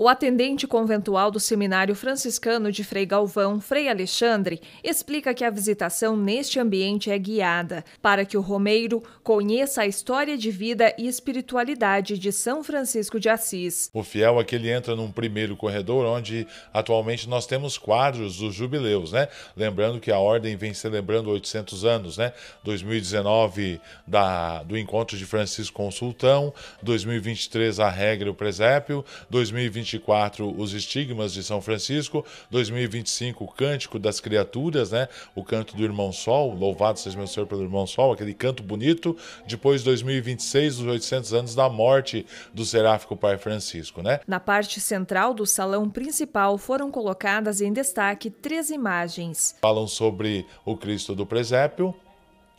O atendente conventual do Seminário Franciscano de Frei Galvão, Frei Alexandre, explica que a visitação neste ambiente é guiada para que o romeiro conheça a história de vida e espiritualidade de São Francisco de Assis. O fiel aqui é ele entra num primeiro corredor onde atualmente nós temos quadros dos jubileus, né? Lembrando que a ordem vem celebrando 800 anos, né? 2019 da do encontro de Francisco com o Sultão, 2023 a regra e o presépio, 2023 2024, os estigmas de São Francisco, 2025, o Cântico das Criaturas, né? O Canto do Irmão Sol, louvado seja meu Senhor pelo Irmão Sol, aquele canto bonito. Depois, 2026, os 800 anos da morte do seráfico Pai Francisco, né? Na parte central do salão principal foram colocadas em destaque três imagens. Falam sobre o Cristo do Presépio,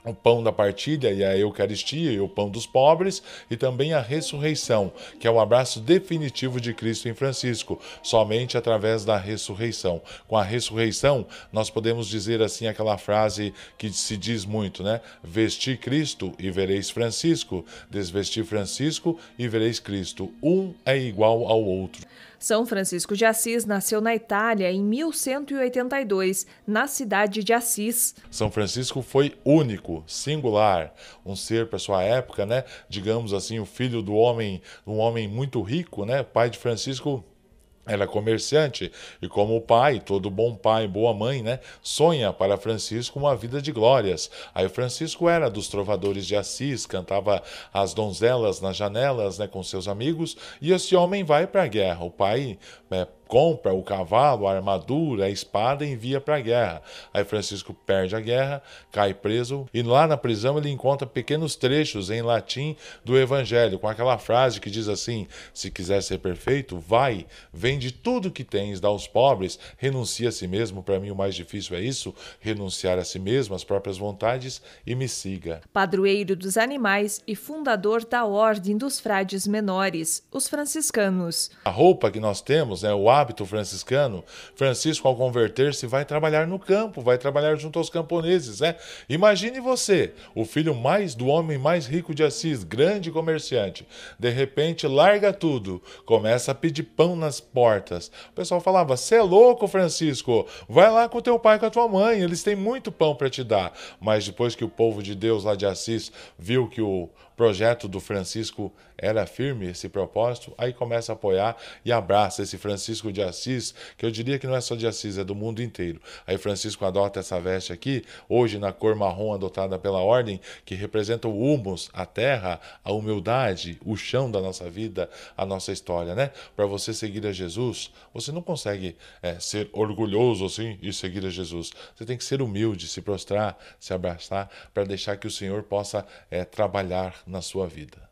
o pão da partilha e a Eucaristia e o pão dos pobres, e também a ressurreição, que é o abraço definitivo de Cristo em Francisco, somente através da ressurreição. Com a ressurreição, nós podemos dizer assim aquela frase que se diz muito, né? Vesti Cristo e vereis Francisco, desvesti Francisco e vereis Cristo. Um é igual ao outro. São Francisco de Assis nasceu na Itália em 1182, na cidade de Assis. São Francisco foi único único, singular, um ser para sua época, né? Digamos assim, o filho do homem, um homem muito rico, né? Pai de Francisco era comerciante e, como o pai, todo bom pai, boa mãe, né, sonha para Francisco uma vida de glórias. Aí Francisco era dos trovadores de Assis, cantava as donzelas nas janelas, né, com seus amigos. E esse homem vai para a guerra. O pai é, compra o cavalo, a armadura, a espada e envia para a guerra. Aí Francisco perde a guerra, cai preso e lá na prisão ele encontra pequenos trechos em latim do evangelho, com aquela frase que diz assim: se quiser ser perfeito, vai, vende tudo que tens, dá aos pobres, renuncia a si mesmo. Para mim o mais difícil é isso, renunciar a si mesmo, às próprias vontades e me siga. Padroeiro dos animais e fundador da ordem dos frades menores, os franciscanos. A roupa que nós temos, né, o hábito franciscano, Francisco, ao converter-se, vai trabalhar no campo, vai trabalhar junto aos camponeses, né? Imagine você, o filho mais do homem mais rico de Assis, grande comerciante, de repente larga tudo, começa a pedir pão nas portas. O pessoal falava: "Você é louco, Francisco? Vai lá com teu pai e com a tua mãe, eles têm muito pão para te dar". Mas depois que o povo de Deus lá de Assis viu que o projeto do Francisco era firme esse propósito, aí começa a apoiar e abraça esse Francisco de Assis, que eu diria que não é só de Assis, é do mundo inteiro. Aí Francisco adota essa veste aqui, hoje na cor marrom adotada pela ordem, que representa o humus, a terra, a humildade, o chão da nossa vida, a nossa história, né? Para você seguir a Jesus, você não consegue é, ser orgulhoso assim e seguir a Jesus. Você tem que ser humilde, se prostrar, se abraçar, para deixar que o Senhor possa é, trabalhar na sua vida.